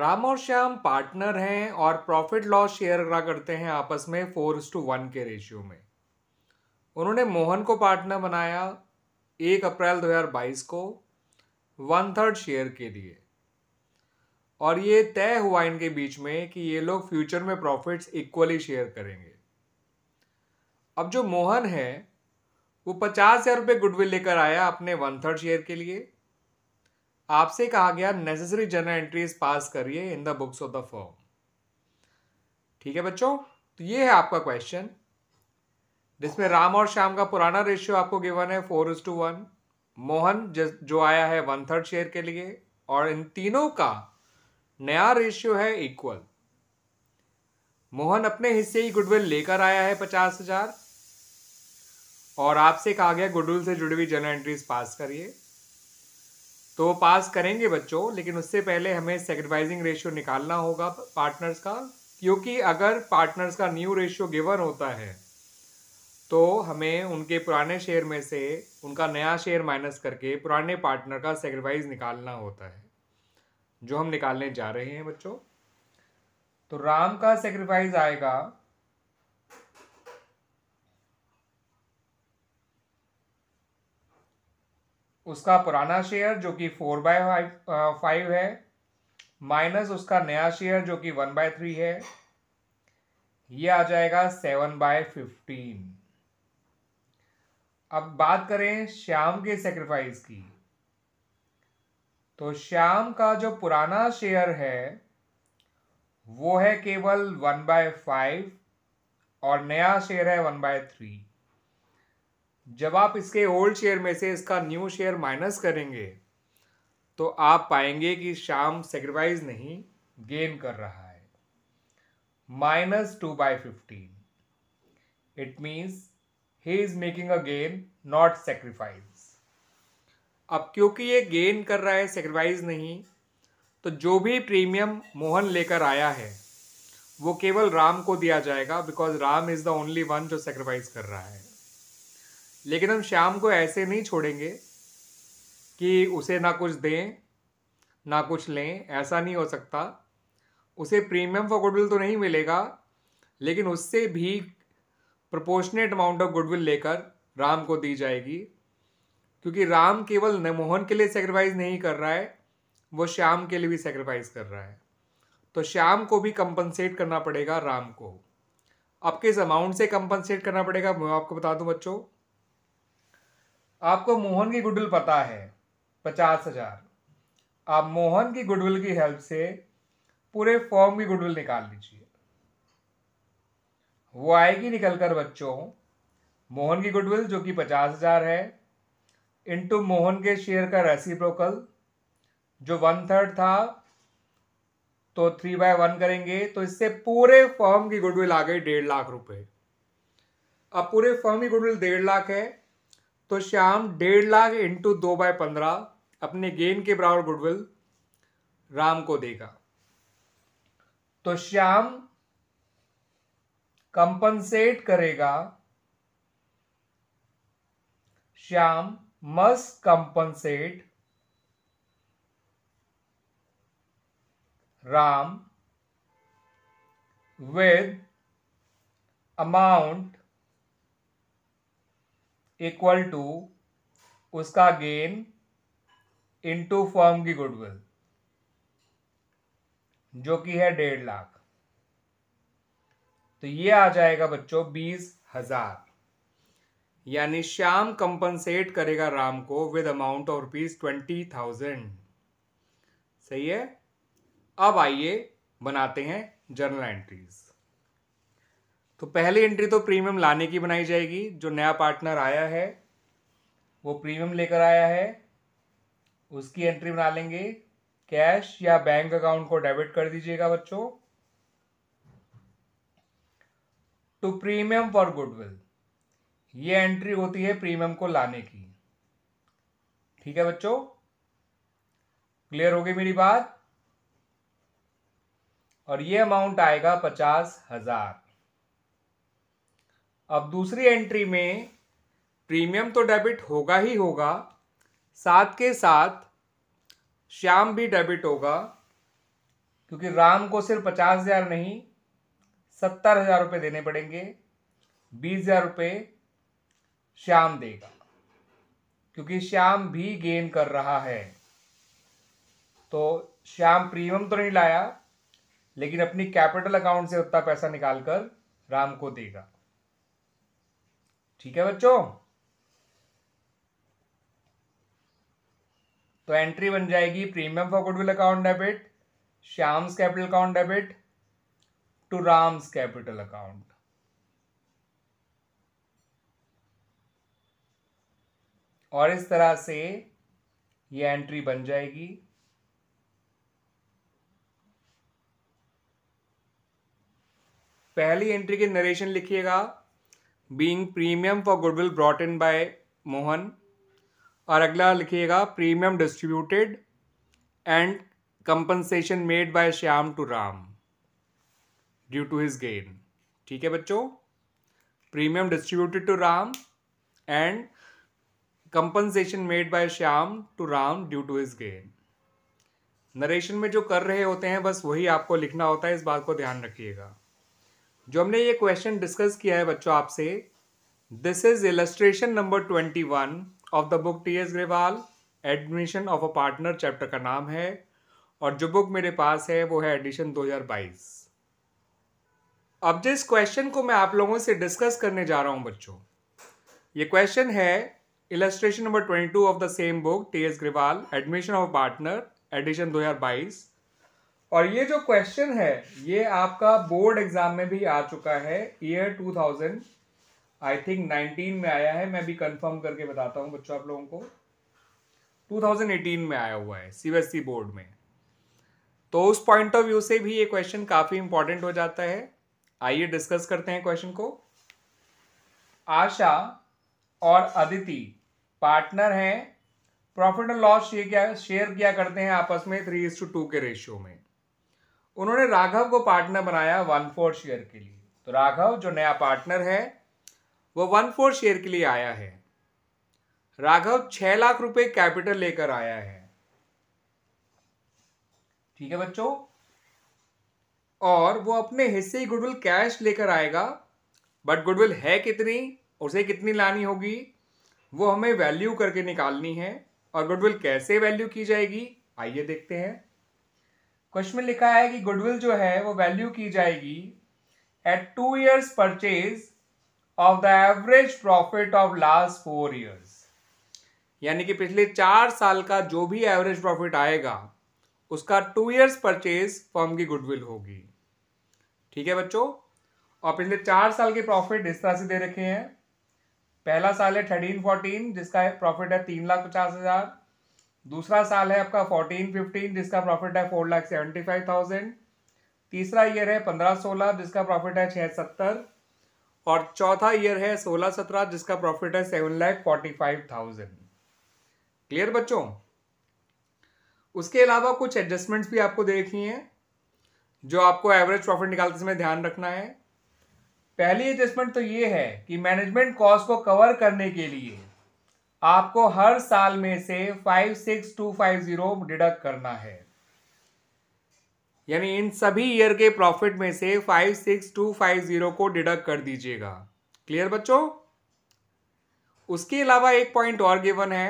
राम और श्याम पार्टनर हैं और प्रॉफिट लॉस शेयर करते हैं आपस में फोर टू वन के रेशियो में उन्होंने मोहन को पार्टनर बनाया एक अप्रैल 2022 को वन थर्ड शेयर के लिए और ये तय हुआ इनके बीच में कि ये लोग फ्यूचर में प्रॉफिट्स इक्वली शेयर करेंगे अब जो मोहन है वो पचास हज़ार रुपये गुडविल लेकर आया अपने वन थर्ड शेयर के लिए आपसे कहा गया नेसेसरी जर्नल एंट्रीज पास करिए in the books of the firm ठीक है बच्चों तो ये है आपका क्वेश्चन जिसमें राम और श्याम का पुराना रेशियो आपको गिवन है four is two one Mohan जो आया है वन थर्ड शेयर के लिए और इन तीनों का नया रेशियो है इक्वल मोहन अपने हिस्से ही गुडविल लेकर आया है पचास हजार और आपसे कहा गया गुडविल से जुड़ी हुई जनरल एंट्रीज पास करिए तो वो पास करेंगे बच्चों लेकिन उससे पहले हमें सेक्रीफाइजिंग रेशियो निकालना होगा पार्टनर्स का क्योंकि अगर पार्टनर्स का न्यू रेशियो गिवन होता है तो हमें उनके पुराने शेयर में से उनका नया शेयर माइनस करके पुराने पार्टनर का सेक्रीफाइस निकालना होता है जो हम निकालने जा रहे हैं बच्चों तो राम का सेक्रीफाइस आएगा उसका पुराना शेयर जो कि फोर बाय फाइव है माइनस उसका नया शेयर जो कि वन बाय थ्री है ये आ जाएगा सेवन बाय फिफ्टीन अब बात करें श्याम के सेक्रीफाइस की तो श्याम का जो पुराना शेयर है वो है केवल वन बाय फाइव और नया शेयर है वन बाय थ्री जब आप इसके ओल्ड शेयर में से इसका न्यू शेयर माइनस करेंगे तो आप पाएंगे कि शाम सेक्रीफाइज नहीं गेन कर रहा है minus two by fifteen it means he is making a gain not sacrifice अब क्योंकि ये गेन कर रहा है सेक्रीफाइज नहीं तो जो भी प्रीमियम मोहन लेकर आया है वो केवल राम को दिया जाएगा because Ram is the only one जो सेक्रीफाइज कर रहा है लेकिन हम शाम को ऐसे नहीं छोड़ेंगे कि उसे ना कुछ दें ना कुछ लें ऐसा नहीं हो सकता उसे प्रीमियम फॉर गुडविल तो नहीं मिलेगा लेकिन उससे भी प्रपोर्शनेट अमाउंट ऑफ गुडविल लेकर राम को दी जाएगी क्योंकि राम केवल नमोहन के लिए सेक्रीफाइस नहीं कर रहा है वो श्याम के लिए भी सेक्रीफाइस कर रहा है तो श्याम को भी कंपनसेट करना पड़ेगा राम को अब किस अमाउंट से कंपनसेट करना पड़ेगा मैं आपको बता दूं बच्चों आपको मोहन की गुडविल पता है पचास हजार आप मोहन की गुडविल की हेल्प से पूरे फॉर्म की गुडविल निकाल लीजिए वो आएगी निकलकर बच्चों मोहन की गुडविल जो कि पचास हजार है इनटू मोहन के शेयर का प्रोकल जो वन थर्ड था तो थ्री बाय वन करेंगे तो इससे पूरे फॉर्म की गुडविल आ गई डेढ़ लाख रुपए अब पूरे फॉर्म की गुडविल डेढ़ लाख है तो श्याम डेढ़ लाख इंटू दो बाय पंद्रह अपने गेन के बराबर गुडविल राम को देगा तो श्याम कंपनसेट करेगा Shyam must compensate Ram with amount equal to उसका गेन इनटू फॉर्म की गुडविल जो कि है डेढ़ लाख तो ये आ जाएगा बच्चों बीस हजार यानी श्याम कंपनसेट करेगा राम को with amount of rupees twenty thousand सही है अब आइए बनाते हैं जर्नल एंट्रीज तो पहली एंट्री तो प्रीमियम लाने की बनाई जाएगी जो नया पार्टनर आया है वो प्रीमियम लेकर आया है उसकी एंट्री बना लेंगे कैश या बैंक अकाउंट को डेबिट कर दीजिएगा बच्चों टू प्रीमियम फॉर गुडविल ये एंट्री होती है प्रीमियम को लाने की ठीक है बच्चों क्लियर होगी मेरी बात और ये अमाउंट आएगा पचास हजार अब दूसरी एंट्री में प्रीमियम तो डेबिट होगा ही होगा साथ के साथ श्याम भी डेबिट होगा क्योंकि राम को सिर्फ पचास हज़ार नहीं सत्तर हज़ार रुपये देने पड़ेंगे बीस हज़ार रुपये श्याम देगा क्योंकि श्याम भी गेन कर रहा है तो श्याम प्रीमियम तो नहीं लाया लेकिन अपनी कैपिटल अकाउंट से उतना पैसा निकाल कर राम को देगा ठीक है बच्चों तो एंट्री बन जाएगी premium for goodwill account debit Shyam's capital account debit to Ram's capital account और इस तरह से ये एंट्री बन जाएगी पहली एंट्री के नरेशन लिखिएगा being premium for goodwill brought in by Mohan और अगला लिखिएगा premium distributed and compensation made by Shyam to Ram due to his gain ठीक है बच्चों premium distributed to Ram and compensation made by Shyam to Ram due to his gain narration में जो कर रहे होते हैं बस वही आपको लिखना होता है इस बात को ध्यान रखिएगा जो हमने ये क्वेश्चन डिस्कस किया है बच्चों आपसे this is illustration number twenty one of the book T S Grewal admission of a partner chapter का नाम है और जो बुक मेरे पास है वो है एडिशन 2022 अब जिस क्वेश्चन को मैं आप लोगों से डिस्कस करने जा रहा हूं बच्चों ये क्वेश्चन है illustration number twenty two of the same book T S Grewal admission of partner edition दो हजार बाईस और ये जो क्वेश्चन है ये आपका बोर्ड एग्जाम में भी आ चुका है ईयर 2000 आई थिंक 19 में आया है मैं भी कंफर्म करके बताता हूँ बच्चों आप लोगों को 2018 में आया हुआ है सीबीएसई बोर्ड e में तो उस पॉइंट ऑफ व्यू से भी ये क्वेश्चन काफ़ी इंपॉर्टेंट हो जाता है आइए डिस्कस करते हैं क्वेश्चन को आशा और अदिति पार्टनर हैं प्रॉफिट एंड लॉस शेयर किया शेयर किया करते हैं आपस में थ्री इज टू टू के रेशियो में उन्होंने राघव को पार्टनर बनाया वन फोर शेयर के लिए तो राघव जो नया पार्टनर है वो वन फोर शेयर के लिए आया है राघव छह लाख रुपए कैपिटल लेकर आया है ठीक है बच्चों और वो अपने हिस्से ही गुडविल कैश लेकर आएगा बट गुडविल है कितनी उसे कितनी लानी होगी वो हमें वैल्यू करके निकालनी है और गुडविल कैसे वैल्यू की जाएगी आइए देखते हैं क्वेश्चन में लिखा है कि गुडविल जो है वो वैल्यू की जाएगी at two years purchase of the average profit of last four years यानी कि पिछले चार साल का जो भी एवरेज प्रॉफिट आएगा उसका टू ईयर्स परचेज फॉर्म की गुडविल होगी ठीक है बच्चों और पिछले चार साल के प्रॉफिट इस तरह से दे रखे हैं पहला साल है थर्टीन फोर्टीन जिसका प्रॉफिट है तीन लाख पचास हज़ार दूसरा साल है आपका फोर्टीन फिफ्टीन जिसका प्रॉफिट है four lakh seventy five thousand तीसरा ईयर है पंद्रह सोलह जिसका प्रॉफिट है छः सत्तर और चौथा ईयर है सोलह सत्रह जिसका प्रॉफिट है seven lakh forty five thousand clear बच्चों उसके अलावा कुछ एडजस्टमेंट्स भी आपको देखनी है जो आपको एवरेज प्रॉफिट निकालते समय ध्यान रखना है पहली एडजस्टमेंट तो ये है कि मैनेजमेंट कॉस्ट को कवर करने के लिए आपको हर साल में से five six two five zero deduct करना है यानी इन सभी ईयर के प्रॉफिट में से five six two five zero को डिडक्ट कर दीजिएगा क्लियर बच्चों उसके अलावा एक पॉइंट और गिवन है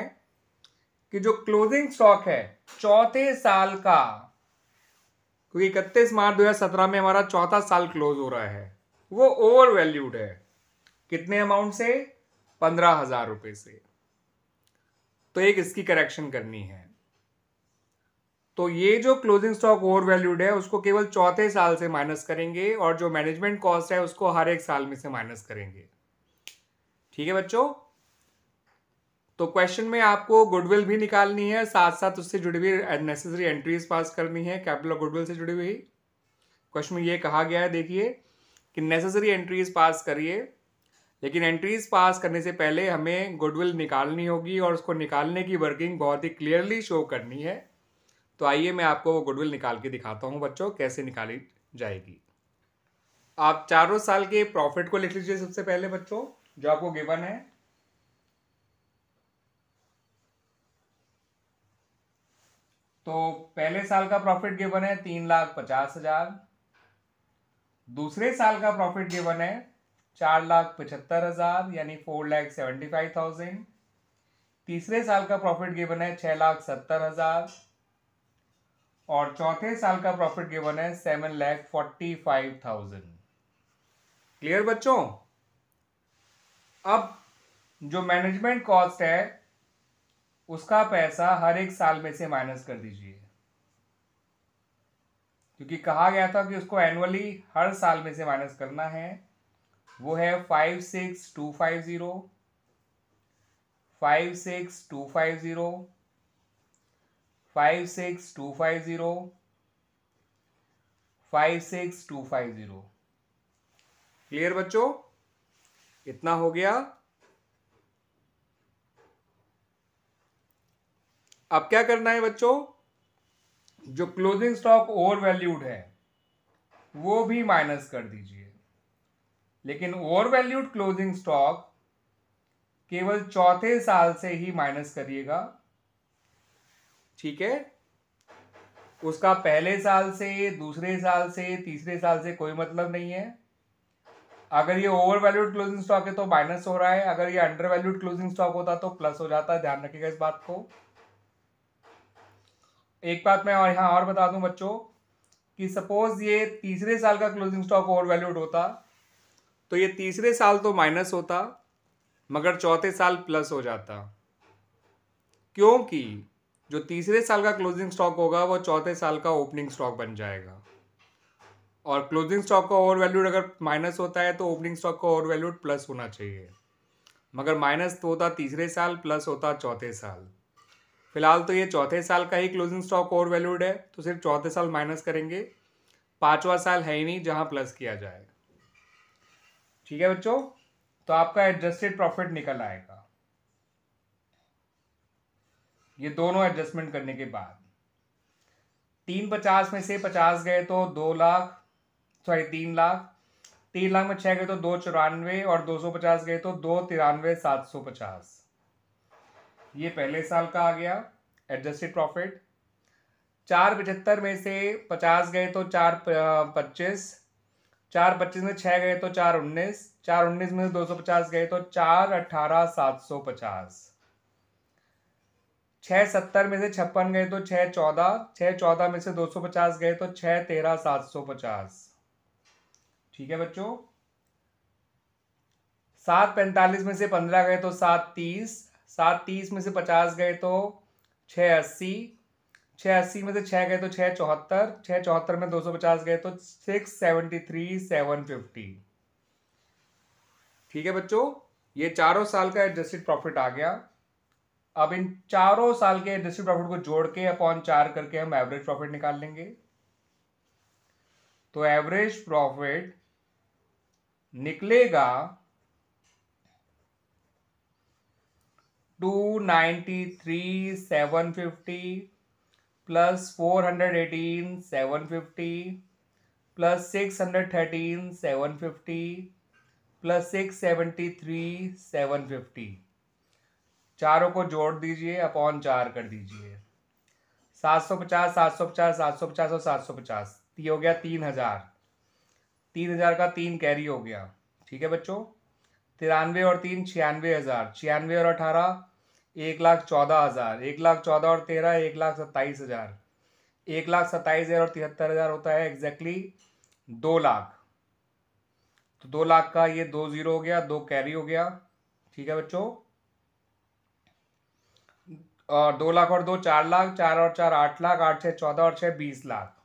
कि जो क्लोजिंग स्टॉक है चौथे साल का क्योंकि इकतीस मार्च दो सत्रह में हमारा चौथा साल क्लोज हो रहा है वो ओवर वैल्यूड है कितने अमाउंट से पंद्रह हजार रुपये से तो एक इसकी करेक्शन करनी है तो ये जो क्लोजिंग स्टॉक ओवर वैल्यूड है उसको केवल चौथे साल से माइनस करेंगे और जो मैनेजमेंट कॉस्ट है उसको हर एक साल में से माइनस करेंगे ठीक है बच्चों तो क्वेश्चन में आपको गुडविल भी निकालनी है साथ साथ उससे जुड़ी हुई नेसेसरी एंट्रीज पास करनी है कैपिटल ऑफ गुडविल से जुड़ी हुई क्वेश्चन में ये कहा गया है देखिए कि नेसेसरी एंट्रीज पास करिए लेकिन एंट्रीज पास करने से पहले हमें गुडविल निकालनी होगी और उसको निकालने की वर्किंग बहुत ही क्लियरली शो करनी है तो आइए मैं आपको वो गुडविल निकाल के दिखाता हूँ बच्चों कैसे निकाली जाएगी आप चारों साल के प्रॉफिट को लिख लीजिए सबसे पहले बच्चों जो आपको गिवन है तो पहले साल का प्रॉफिट गिवन है तीन लाख पचास हजार दूसरे साल का प्रॉफिट गिवन है चार लाख पचहत्तर हज़ार यानी four lakh seventy five thousand तीसरे साल का प्रॉफिट गिवन है छः लाख सत्तर हज़ार और चौथे साल का प्रॉफिट गिवन है seven lakh forty five thousand clear बच्चों अब जो मैनेजमेंट कॉस्ट है उसका पैसा हर एक साल में से माइनस कर दीजिए क्योंकि कहा गया था कि उसको एनुअली हर साल में से माइनस करना है वो है five six two five zero five six two five zero five six two five zero five six two five zero clear बच्चों इतना हो गया अब क्या करना है बच्चों जो क्लोजिंग स्टॉक ओवर वैल्यूड है वो भी माइनस कर दीजिए लेकिन ओवर वैल्यूड क्लोजिंग स्टॉक केवल चौथे साल से ही माइनस करिएगा ठीक है उसका पहले साल से दूसरे साल से तीसरे साल से कोई मतलब नहीं है अगर ये ओवर वैल्यूड क्लोजिंग स्टॉक है तो माइनस हो रहा है अगर ये अंडर वैल्यूड क्लोजिंग स्टॉक होता तो प्लस हो जाता है ध्यान रखिएगा इस बात को एक बात मैं और यहां और बता दूं बच्चों कि सपोज ये तीसरे साल का क्लोजिंग स्टॉक ओवर वैल्यूड होता तो ये तीसरे साल तो माइनस होता मगर चौथे साल प्लस हो जाता क्योंकि जो तीसरे साल का क्लोजिंग स्टॉक होगा वह चौथे साल का ओपनिंग स्टॉक बन जाएगा और क्लोजिंग स्टॉक का ओवर वैल्यूड अगर माइनस होता है तो ओपनिंग स्टॉक का ओवर वैल्यूड प्लस होना चाहिए मगर माइनस तो होता तीसरे साल प्लस होता चौथे साल फिलहाल तो ये चौथे साल का ही क्लोजिंग स्टॉक ओवर वैल्यूड है तो सिर्फ चौथे साल माइनस करेंगे पाँचवा साल है ही नहीं जहाँ प्लस किया जाए ठीक है बच्चों तो आपका एडजस्टेड प्रॉफिट निकल आएगा ये दोनों एडजस्टमेंट करने के बाद तीन पचास में से पचास गए तो दो लाख सॉरी तीन लाख तीन लाख में छह गए तो दो चौरानवे और दो सौ पचास गए तो दो तिरानवे सात सौ पचास ये पहले साल का आ गया एडजस्टेड प्रॉफिट चार पचहत्तर में से पचास गए तो चार पच्चीस चार पच्चीस में छः गए तो चार उन्नीस चार उन्नीस में से दो सौ पचास गए तो चार अट्ठारह सात सौ पचास छः सत्तर में से छप्पन गए तो छः चौदह छः चौदह में से दो सौ पचास गए तो छः तेरह सात सौ पचास ठीक है बच्चों सात पैंतालीस में से पंद्रह गए तो सात तीस सात तीस में से पचास गए तो छः अस्सी छः अस्सी में से छः गए तो छः चौहत्तर छः चौहत्तर में दो सौ पचास गए तो six seventy three seven fifty ठीक है बच्चों ये चारों साल का एडजस्टेड प्रॉफिट आ गया अब इन चारों साल के एडजस्टेड प्रॉफिट को जोड़ के अपॉन चार करके हम एवरेज प्रॉफिट निकाल लेंगे तो एवरेज प्रॉफिट निकलेगा two ninety three seven fifty plus four hundred eighteen seven fifty plus six hundred thirteen seven fifty plus six seventy three seven fifty चारों को जोड़ दीजिए अपॉन चार कर दीजिए सात सौ पचास सात सौ पचास सात सौ पचास और सात सौ पचास ये हो गया तीन हज़ार तीन हज़ार का तीन कैरी हो गया ठीक है बच्चों तिरानवे और तीन छियानवे हज़ार छियानवे और अठारह एक लाख चौदह हज़ार एक लाख चौदह और तेरह एक लाख सत्ताईस हज़ार एक लाख सत्ताईस हज़ार और तिहत्तर हज़ार होता है एग्जैक्टली दो लाख तो दो लाख का ये दो ज़ीरो हो गया दो कैरी हो गया ठीक है बच्चों और दो लाख और दो चार लाख चार और चार आठ लाख आठ छः चौदह और छः बीस लाख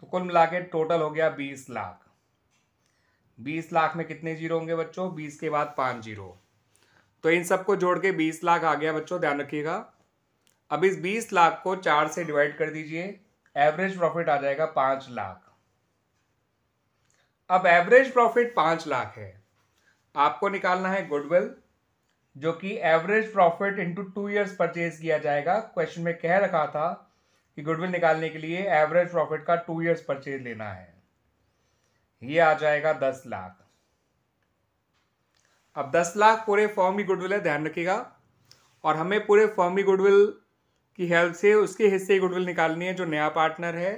तो कुल मिला के टोटल हो गया बीस लाख बीस लाख में कितने जीरो होंगे बच्चों बीस के बाद पाँच जीरो तो इन सबको जोड़ के बीस लाख आ गया बच्चों ध्यान रखिएगा अब इस बीस लाख को चार से डिवाइड कर दीजिए एवरेज प्रॉफिट आ जाएगा पांच लाख अब एवरेज प्रॉफिट पांच लाख है आपको निकालना है गुडविल जो कि average profit into two years purchase किया जाएगा क्वेश्चन में कह रखा था कि गुडविल निकालने के लिए एवरेज प्रॉफिट का टू ईयर्स परचेज लेना है ये आ जाएगा दस लाख अब दस लाख पूरे फॉर्म की गुडविल है ध्यान रखिएगा और हमें पूरे फॉर्म की गुडविल की हेल्प से उसके हिस्से की गुडविल निकालनी है जो नया पार्टनर है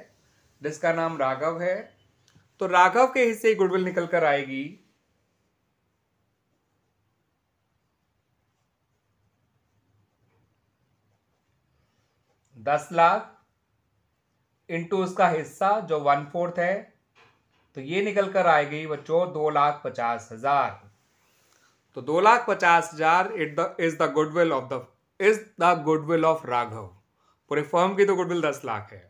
जिसका नाम राघव है तो राघव के हिस्से की गुडविल निकल कर आएगी दस लाख इंटू उसका हिस्सा जो वन फोर्थ है तो ये निकल कर आएगी बच्चों दो लाख पचास हजार तो दो लाख पचास हजार it the is the goodwill of the is the goodwill of Raghav पूरे फर्म की तो गुडविल दस लाख है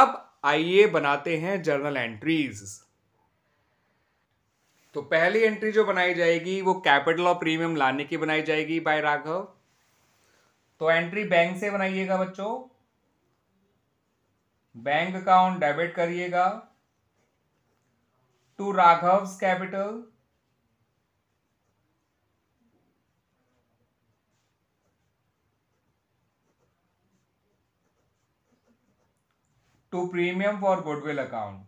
अब आइए बनाते हैं जर्नल एंट्रीज तो पहली एंट्री जो बनाई जाएगी वो कैपिटल और प्रीमियम लाने की बनाई जाएगी बाय राघव तो एंट्री बैंक से बनाइएगा बच्चों बैंक अकाउंट डेबिट करिएगा to Raghav capital to premium for goodwill account.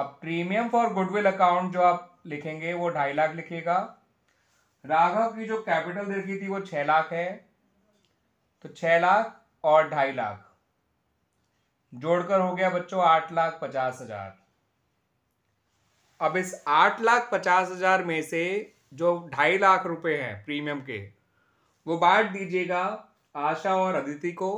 अब प्रीमियम फॉर गुडविल अकाउंट जो आप लिखेंगे वो ढाई लाख लिखेगा राघव की जो कैपिटल रखी थी वो छह लाख है तो छह लाख और ढाई लाख जोड़कर हो गया बच्चों आठ लाख पचास हजार अब इस आठ लाख पचास हजार में से जो ढाई लाख रुपए हैं प्रीमियम के वो बांट दीजिएगा आशा और अदिति को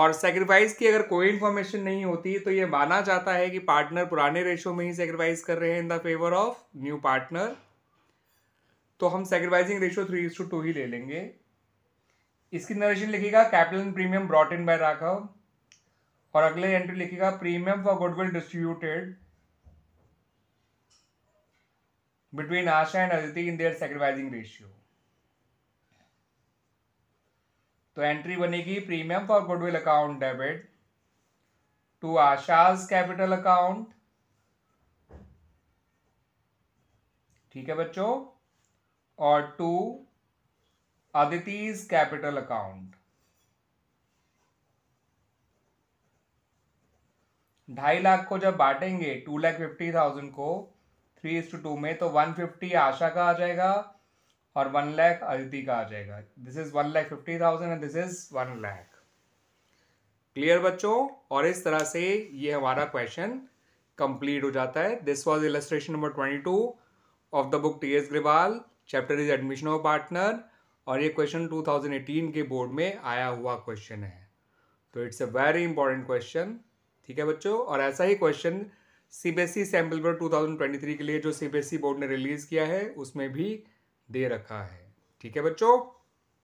और सेक्रीफाइस की अगर कोई इन्फॉर्मेशन नहीं होती तो ये माना जाता है कि पार्टनर पुराने रेशो में ही सेक्रीफाइस कर रहे हैं in the favour of new partner तो हम sacrificing ratio three is to two ही ले लेंगे इसकी नरेशन लिखेगा capital premium brought in by Raghav और अगले एंट्री लिखेगा premium for goodwill distributed between Asha and Aditi in their sacrificing ratio तो एंट्री बनेगी premium for goodwill account debit to Asha's capital account ठीक है बच्चों और टू अदितिज कैपिटल अकाउंट ढाई लाख को जब बांटेंगे टू लाख फिफ्टी थाउजेंड को थ्री इंस टू टू में तो वन फिफ्टी आशा का आ जाएगा और वन लैख अदिति का आ जाएगा this is one lakh fifty thousand and this is one lakh clear बच्चों और इस तरह से ये हमारा क्वेश्चन कंप्लीट हो जाता है this was illustration number twenty two of the book T S Grewal chapter is admission of partner और ये क्वेश्चन 2018 के बोर्ड में आया हुआ क्वेश्चन है तो it's a very important question ठीक है बच्चों और ऐसा ही question C B S E sample twenty three के लिए जो C B S E board ने रिलीज़ किया है उसमें भी दे रखा है ठीक है बच्चों